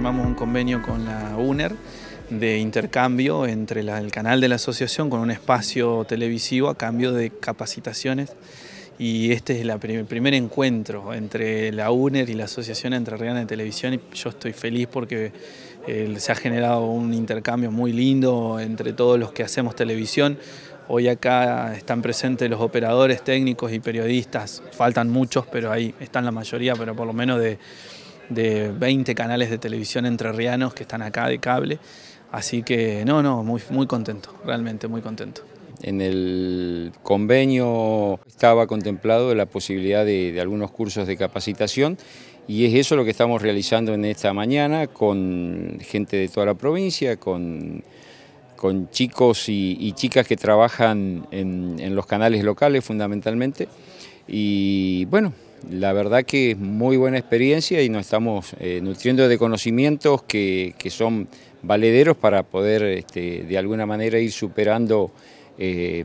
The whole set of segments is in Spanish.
firmamos un convenio con la UNER de intercambio entre el canal de la asociación con un espacio televisivo a cambio de capacitaciones y este es el primer, encuentro entre la UNER y la Asociación Entre Entrerriana de Televisión y yo estoy feliz porque eh, se ha generado un intercambio muy lindo entre todos los que hacemos televisión. Hoy acá están presentes los operadores técnicos y periodistas, faltan muchos, pero ahí están la mayoría, pero por lo menos de de 20 canales de televisión entrerrianos que están acá de cable. Así que no, no, muy, muy contento, realmente muy contento. En el convenio estaba contemplado la posibilidad de, algunos cursos de capacitación y es eso lo que estamos realizando en esta mañana con gente de toda la provincia, con, con chicos y, chicas que trabajan en, en los canales locales fundamentalmente. Y bueno, la verdad que es muy buena experiencia y nos estamos eh, nutriendo de conocimientos que, son valederos para poder este, de alguna manera ir superando eh,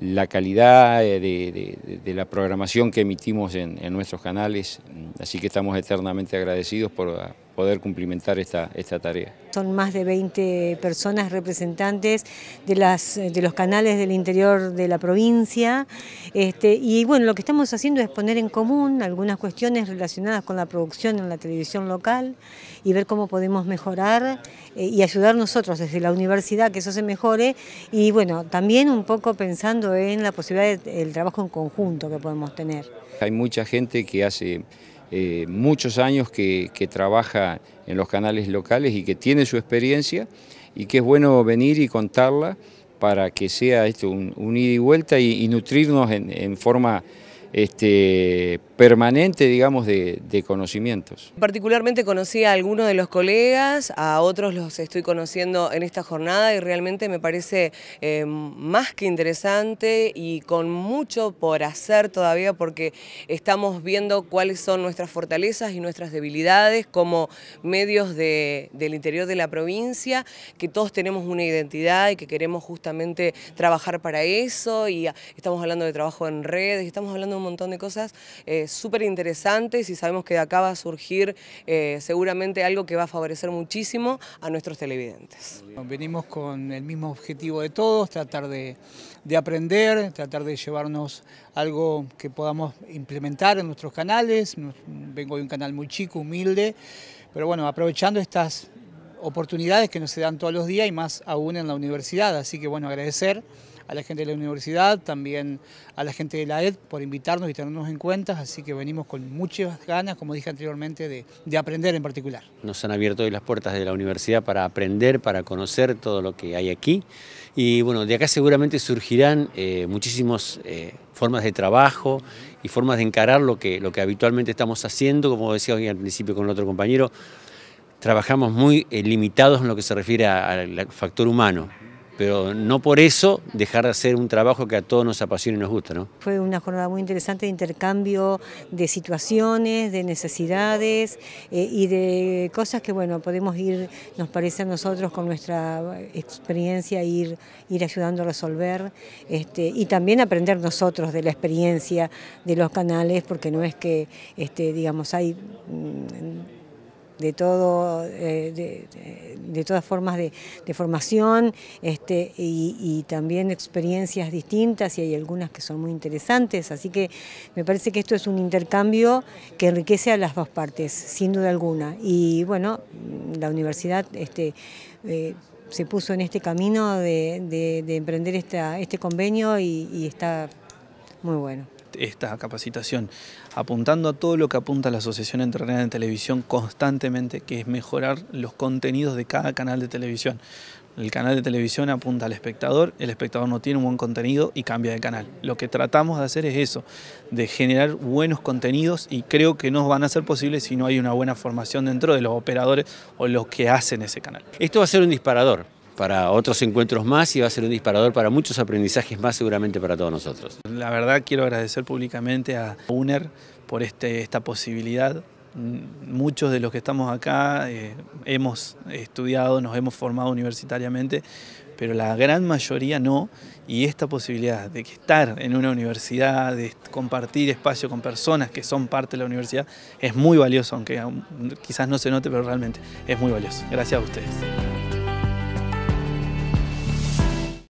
la calidad eh, de, la programación que emitimos en, en nuestros canales. Así que estamos eternamente agradecidos por, poder cumplimentar esta, esta tarea. Son más de 20 personas representantes de, las, de los canales del interior de la provincia este, y bueno, lo que estamos haciendo es poner en común algunas cuestiones relacionadas con la producción en la televisión local y ver cómo podemos mejorar eh, y ayudar nosotros desde la universidad que eso se mejore y bueno, también un poco pensando en la posibilidad del trabajo en conjunto que podemos tener. Hay mucha gente que hace eh, muchos años que, trabaja en los canales locales y que tiene su experiencia y que es bueno venir y contarla para que sea esto un, ida y vuelta y, nutrirnos en, en forma este, permanente, digamos, de, conocimientos. Particularmente conocí a algunos de los colegas, a otros los estoy conociendo en esta jornada y realmente me parece eh, más que interesante y con mucho por hacer todavía porque estamos viendo cuáles son nuestras fortalezas y nuestras debilidades como medios del interior de la provincia, que todos tenemos una identidad y que queremos justamente trabajar para eso y estamos hablando de trabajo en redes, estamos hablando de un montón de cosas eh, súper interesante y sabemos que de acá va a surgir eh, seguramente algo que va a favorecer muchísimo a nuestros televidentes. Venimos con el mismo objetivo de todos, tratar de, de aprender, tratar de llevarnos algo que podamos implementar en nuestros canales. Vengo de un canal muy chico, humilde, pero bueno, aprovechando estas oportunidades que nos se dan todos los días y más aún en la universidad. Así que bueno, agradecer a la gente de la universidad, también a la gente de la ED por invitarnos y tenernos en cuenta, así que venimos con muchas ganas, como dije anteriormente, de, aprender en particular. Nos han abierto hoy las puertas de la universidad para aprender, para conocer todo lo que hay aquí y bueno, de acá seguramente surgirán eh, muchísimas eh, formas de trabajo y formas de encarar lo que, lo que habitualmente estamos haciendo, como decía al principio con el otro compañero, trabajamos muy eh, limitados en lo que se refiere al factor humano pero no por eso dejar de hacer un trabajo que a todos nos apasiona y nos gusta. ¿no? Fue una jornada muy interesante de intercambio de situaciones, de necesidades eh, y de cosas que bueno podemos ir, nos parece a nosotros con nuestra experiencia ir, ir ayudando a resolver este, y también aprender nosotros de la experiencia de los canales porque no es que este, digamos hay... Mm, de, todo, eh, de, todas formas de, formación este, y, y, también experiencias distintas y hay algunas que son muy interesantes, así que me parece que esto es un intercambio que enriquece a las dos partes, sin duda alguna. Y bueno, la universidad este, eh, se puso en este camino de, de emprender esta, este convenio y está muy bueno esta capacitación, apuntando a todo lo que apunta la Asociación Internacional de Televisión constantemente, que es mejorar los contenidos de cada canal de televisión. El canal de televisión apunta al espectador, el espectador no tiene un buen contenido y cambia de canal. Lo que tratamos de hacer es eso, de generar buenos contenidos y creo que no van a ser posibles si no hay una buena formación dentro de los operadores o los que hacen ese canal. Esto va a ser un disparador para otros encuentros más y va a ser un disparador para muchos aprendizajes más seguramente para todos nosotros. La verdad quiero agradecer públicamente a UNER por este, esta posibilidad. Mm, muchos de los que estamos acá eh, hemos estudiado, nos hemos formado universitariamente, pero la gran mayoría no, y esta posibilidad de estar en una universidad, de compartir espacio con personas que son parte de la universidad, es muy valioso, aunque quizás no se note, pero realmente es muy valioso. Gracias a ustedes.